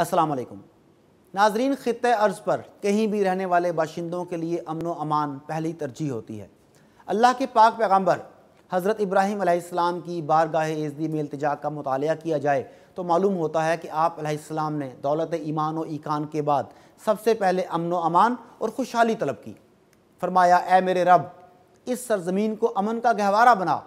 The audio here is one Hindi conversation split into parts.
असलकम नाजरीन ख़त्े अर्ज़ पर कहीं भी रहने वाले बाशिंदों के लिए अमन व अमान पहली तरजीह होती है अल्लाह के पाक पैगम्बर हज़रत इब्राहिम की बारगाह एजदी में अल्तजा का मुताल किया जाए तो मालूम होता है कि आप आसमाम ने दौलत ईमान व ईकान के बाद सबसे पहले अमन व अमान और खुशहाली तलब की फरमाया ए मेरे रब इस सरजमीन को अमन का गहवारा बना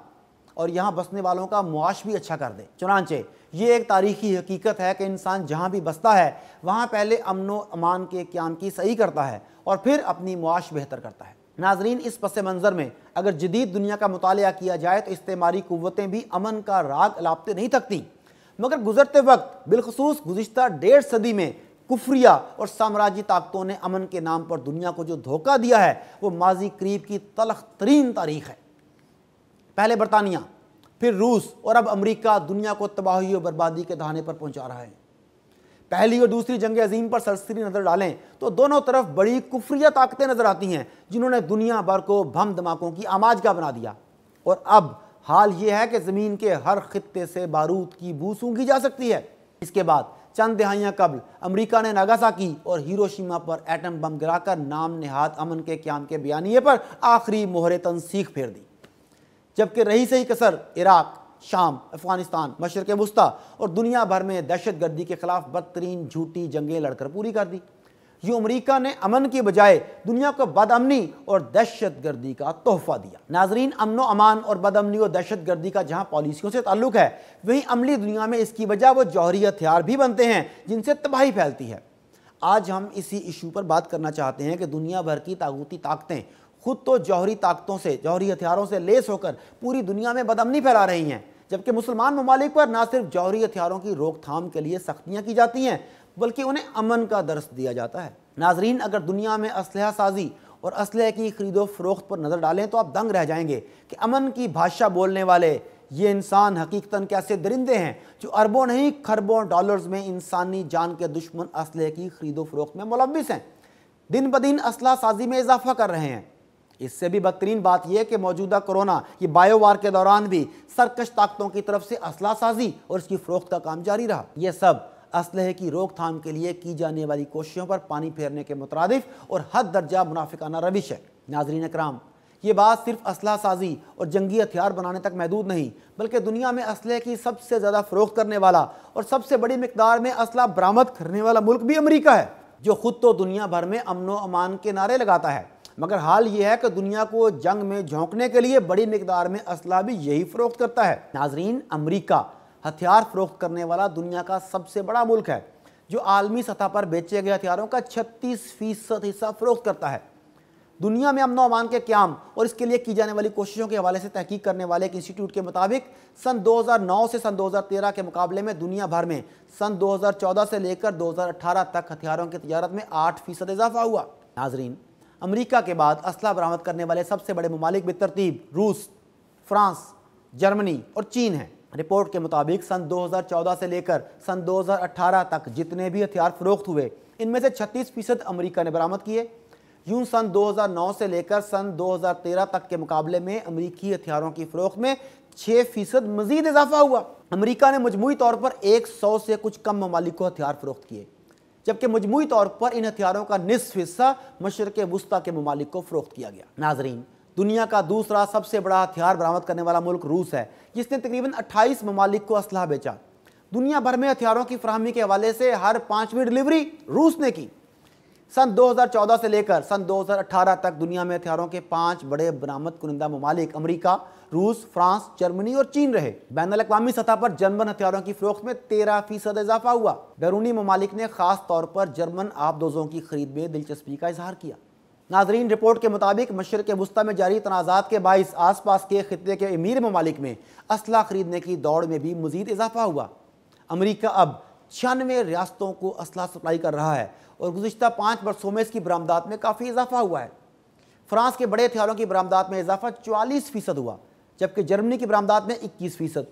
और यहाँ बसने वालों का मुआश भी अच्छा कर दे चुनानचे ये एक तारीखी हकीकत है कि इंसान जहाँ भी बसता है वहाँ पहले अमन अमान के क्याम की सही करता है और फिर अपनी मुआश बेहतर करता है नाजरीन इस पस मंज़र में अगर जदीद दुनिया का मुताल किया जाए तो इस्तेमारी कुतें भी अमन का राग लापते नहीं थकती मगर गुजरते वक्त बिलखसूस गुज्त डेढ़ सदी में कुफ्रिया और साम्राज्य ताकतों ने अमन के नाम पर दुनिया को जो धोखा दिया है वो माजी करीब की तलख तरीन तारीख है पहले बरतानिया फिर रूस और अब अमरीका दुनिया को तबाही और बर्बादी के दहाने पर पहुंचा रहा है पहली और दूसरी जंग अजीम पर सरसरी नज़र डालें तो दोनों तरफ बड़ी कुफरिया ताकतें नज़र आती हैं जिन्होंने दुनिया भर को भम धमाकों की आमाजगा बना दिया और अब हाल यह है कि ज़मीन के हर खत्े से बारूद की बू सूंघी जा सकती है इसके बाद चंद दहाइयाँ कबल अमरीका ने की और हीरोशीमा पर एटम बम गिराकर नाम नेहात अमन के क्याम के बयानी पर आखिरी मोहर तनसीख फेर दी जबकि रही सही कसर इराक़ शाम अफगानिस्तान मशरक वस्ती और दुनिया भर में दहशत गर्दी के खिलाफ बदतरीन झूठी जंगें लड़कर पूरी कर दी यूँ अमरीका ने अमन के बजाय दुनिया को बदअमनी और दहशत गर्दी का तोहफा दिया नाजरीन अमन अमान और बदअमनी और दहशत गर्दी का जहाँ पॉलिसियों से ताल्लुक है वहीं अमली दुनिया में इसकी वजह वो जौहरी हथियार भी बनते हैं जिनसे तबाही फैलती है आज हम इसी इशू पर बात करना चाहते हैं कि दुनिया भर की ताकूती ताकतें खुद तो जौहरी ताकतों से जौहरी हथियारों से लेस होकर पूरी दुनिया में बदमनी फैला रही हैं जबकि मुसलमान ममालिक पर ना सिर्फ जौहरी हथियारों की रोकथाम के लिए सख्तियाँ की जाती हैं बल्कि उन्हें अमन का दर्स दिया जाता है नाजरीन अगर दुनिया में असलह साजी और असलह की खरीदो फरोख्त पर नज़र डालें तो आप दंग रह जाएंगे कि अमन की भाषा बोलने वाले ये इंसान हकीकता कैसे दरिंदे हैं जो अरबों नहीं खरबों डॉलर्स में इंसानी जान के दुश्मन असलह की खरीदो फरोख्त में मुलविस हैं दिन ब दिन इसलह साजी में इजाफा कर रहे हैं इससे भी बदतरीन बात यह कि मौजूदा कोरोना ये बायोवार के दौरान भी सरकश ताकतों की तरफ से असला साजी और इसकी फरोख्त का काम जारी रहा यह सब असलहे की रोकथाम के लिए की जाने वाली कोशिशों पर पानी फेरने के मुतरदफ और हद दर्जा मुनाफिकाना रविश है नाजरीन कराम ये बात सिर्फ असला साजी और जंगी हथियार बनाने तक महदूद नहीं बल्कि दुनिया में असलहे की सबसे ज़्यादा फरोख करने वाला और सबसे बड़ी मकदार में असला बरामद करने वाला मुल्क भी अमरीका है जो खुद तो दुनिया भर में अमनो अमान के नारे लगाता है मगर हाल ये है कि दुनिया को जंग में झोंकने के लिए बड़ी मकदार में असला भी यही फ़रोख्त करता है नाजरीन अमरीका हथियार फ़रोख्त करने वाला दुनिया का सबसे बड़ा मुल्क है जो आलमी सतह पर बेचे गए हथियारों का छत्तीस फ़ीसद हिस्सा फ़रोख्त करता है दुनिया में अमन अमान के क्याम और इसके लिए की जाने वाली कोशिशों के हवाले से तहकीक करने वाले एक इंस्टीट्यूट के मुताबिक सन 2009 से सन 2013 के मुकाबले में दुनिया भर में सन 2014 से लेकर 2018 तक हथियारों की तजारत में आठ फीसद इजाफा हुआ नाजरीन अमरीका के बाद असला बरामद करने वाले सबसे बड़े ममालिक बेतरतीब रूस फ्रांस जर्मनी और चीन हैं रिपोर्ट के मुताबिक सन 2014 से लेकर सन 2018 तक जितने भी हथियार फरोख्त हुए इनमें से 36 फीसद अमरीका ने बरामद किए यूं सन 2009 से लेकर सन 2013 तक के मुकाबले में अमरीकी हथियारों की फरोख्त में 6 फीसद मजीद इजाफा हुआ अमरीका ने मजमू तौर पर 100 से कुछ कम ममालिक को हथियार फरोख्त किए जबकि मजमू तौर पर इन हथियारों का निसफ हिस्सा मशरक़ वस्ती के ममालिक को फ़रोख्त किया गया नाजरीन दुनिया का दूसरा सबसे बड़ा हथियार बरामद करने वाला मुल्क रूस है जिसने तकरीबन अट्ठाईस ममालिक को असलाह बेचा दुनिया भर में हथियारों की फ्राहमी के हवाले से हर पाँचवीं डिलीवरी रूस ने की सन 2014 से लेकर सन 2018 तक दुनिया में हथियारों के पांच बड़े बरामद कुनंदा ममालिक अमरीका रूस फ्रांस जर्मनी और चीन रहे बैन अवी सतह पर जर्मन हथियारों की फरोख्त में तेरह फीसद इजाफा हुआ बैरूनी ममालिक ने खास तौर पर जर्मन आबदोजों की खरीद में दिलचस्पी का इजहार किया नाजरीन रिपोर्ट के मुताबिक मशर के वस्ता में जारी तनाज़ात के बायस आस पास के खत्े के अमीर ममालिक में असला खरीदने की दौड़ में भी मजीद इजाफा हुआ अमरीका अब छियानवे रियासतों को असला सप्लाई कर रहा है और गुजशत पाँच बरसों में इसकी बरामदात में काफ़ी इजाफा हुआ है फ्रांस के बड़े हथियारों की बरामदात में इजाफा चवालीस फीसद हुआ जबकि जर्मनी की बरामदात में इक्कीस फ़ीसद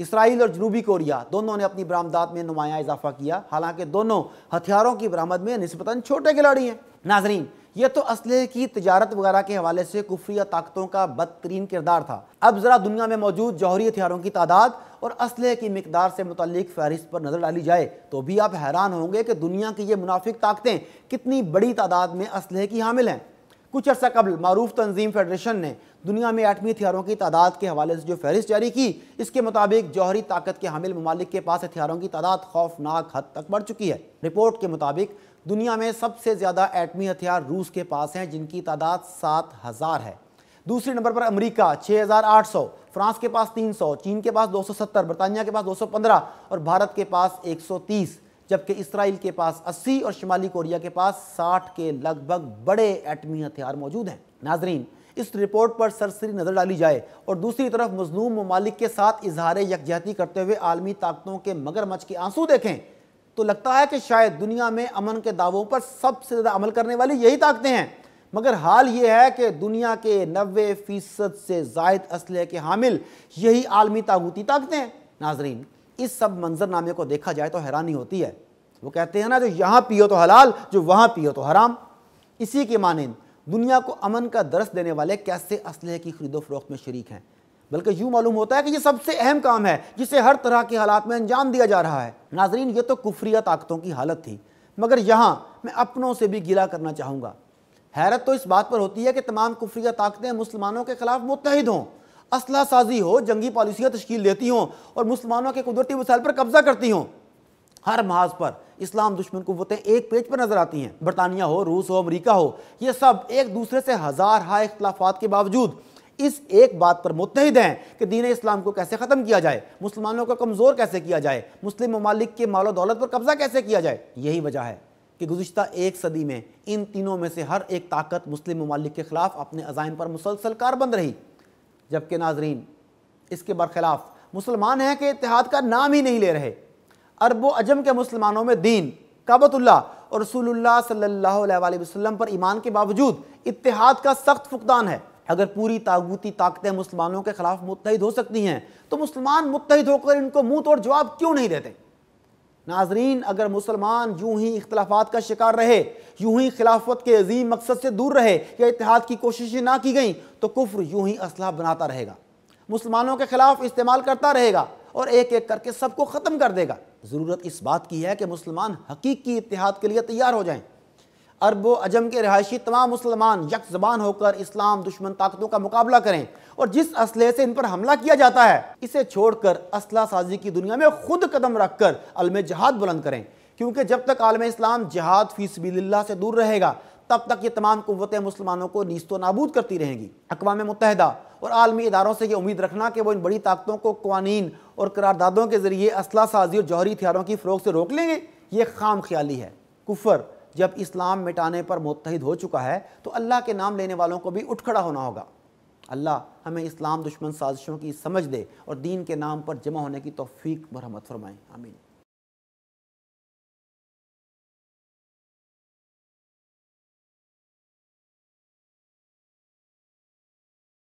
इसराइल और जनूबी कोरिया दोनों ने अपनी बरामदात में नुमाया इजाफा किया हालांकि दोनों हथियारों की बरामद में नस्बता छोटे खिलाड़ी हैं नाजरीन ये तो असले की तजारत वगैरह के हवाले से कुफरिया ताकतों का बदतरीन किरदार था अब ज़रा दुनिया में मौजूद जौहरी हथियारों की तादाद और असले की मकदार से मुतल फहरिस्त पर नज़र डाली जाए तो भी आप हैरान होंगे कि दुनिया की ये मुनाफिक ताकतें कितनी बड़ी तादाद में असलहे की हामिल हैं कुछ अर्सा कबल मरूफ तंजीम फेडरेशन ने दुनिया में एटमी हथियारों की तादाद के हवाले से जो फहरिस्त जारी की इसके मुताबिक जौहरी ताकत के हामिल ममालिक के पास हथियारों की तादाद खौफनाक हद तक बढ़ चुकी है रिपोर्ट के मुताबिक दुनिया में सबसे ज़्यादा एटमी हथियार रूस के पास हैं जिनकी तादाद सात हज़ार है दूसरे नंबर पर आठ सौ फ्रांस के पास सौ चीन के पास सत्तर बरतानिया के पास पंद्रह और भारत के पास तीस जबकि इसराइल के पास 80 और शुमाली कोरिया के पास 60 के लगभग बड़े एटमी हथियार मौजूद हैं नाजरीन इस रिपोर्ट पर सरसरी नज़र डाली जाए और दूसरी तरफ मजलूम ममालिक के साथ इजहार यकजहती करते हुए आलमी ताकतों के मगरमच्छ के आंसू देखें तो लगता है कि शायद दुनिया में अमन के दावों पर सबसे ज़्यादा अमल करने वाली यही ताकतें हैं मगर हाल ये है कि दुनिया के नबे फ़ीसद से जायद असलह के हामिल यही आलमी ताबूती ताकतें हैं नाजरीन इस सब मंजरनामे को देखा जाए तो हैरानी होती है वो कहते हैं ना जो यहाँ पियो तो हलाल जो वहाँ पियो तो हराम इसी के मानंद दुनिया को अमन का दरस देने वाले कैसे असलहे की खरीदो फरोख्त में शरीक हैं बल्कि यूँ मालूम होता है कि ये सबसे अहम काम है जिसे हर तरह के हालात में अंजाम दिया जा रहा है नाजरीन ये तो कुफरिया ताकतों की हालत थी मगर यहाँ मैं अपनों से भी गिला करना चाहूँगा हैरत तो इस बात पर होती है कि तमाम कुफरिया ताकतें मुसलमानों के खिलाफ मुतहद हों असला साजी हो जंगी पॉलिसियाँ तश्कील देती हों और मुसलमानों के कुदरती वसाइल पर कब्जा करती हों हर महाज पर इस्लाम दुश्मन कुतें एक पेज पर नजर आती हैं बरतानिया हो रूस हो अमरीका हो ये सब एक दूसरे से हज़ार हा इख्लाफात के बावजूद इस एक बात पर मुतहद हैं कि दीन इस्लाम को कैसे ख़त्म किया जाए मुसलमानों को कमज़ोर कैसे किया जाए मुस्लिम ममालिक के मालो दौलत पर कब्ज़ा कैसे किया जाए यही वजह है कि गुज्त एक सदी में इन तीनों में से हर एक ताकत मुस्लिम ममालिक के ख़िलाफ़ अपने अजाइम पर मुसलसल कार बंद रही जबकि नाजरीन इसके बरखिलाफ़ मुसलमान हैं कि इतिहाद का नाम ही नहीं ले रहे अरब अजम के मुसलमानों में दीन काबतुल्ला और रसूलुल्लाह सल्लल्लाहु अलैहि वसल्लम पर ईमान के बावजूद इतिहाद का सख्त फुकदान है अगर पूरी तागूती ताकतें मुसलमानों के खिलाफ मुतहद हो सकती हैं तो मुसलमान मुतहद होकर इनको मुंह तोड़ जवाब क्यों नहीं देते नाजरीन अगर मुसलमान यूं ही इख्तलाफात का शिकार रहे यूं ही खिलाफत के अजीम मकसद से दूर रहे या इतिहाद की कोशिशें ना की गई तो कुफ्र यूं ही असलाह बनाता रहेगा मुसलमानों के ख़िलाफ़ इस्तेमाल करता रहेगा और एक एक करके सबको ख़त्म कर देगा ज़रूरत इस बात की है कि मुसलमान हकीकी इतिहाद के लिए तैयार हो जाएँ अरब अजम के रहायशी तमाम मुसलमान यक जबान होकर इस्लाम दुश्मन ताकतों का मुकाबला करें और जिस असले से इन पर हमला किया जाता है इसे छोड़कर असला साजी की दुनिया में खुद कदम रख कर अलम जहाद बुलंद करें क्योंकि जब तक आलम इस्लाम जहाद फीसबिल्ला से दूर रहेगा तब तक ये तमाम कुतें मुसलमानों को नीस्तो नाबूद करती रहेंगी अकवा मुतहदा और आलमी इदारों से ये उम्मीद रखना कि वो इन बड़ी ताकतों को कवानीन और करारदादों के जरिए असला साजी और जौहरी हथियारों की फरोख से रोक लेंगे ये खाम ख्याली है कुफर जब इस्लाम मिटाने पर मुतहद हो चुका है तो अल्लाह के नाम लेने वालों को भी उठ खड़ा होना होगा अल्लाह हमें इस्लाम दुश्मन साजिशों की समझ दे और दीन के नाम पर जमा होने की तोफ़ी मरहमत फरमाएँ आमीन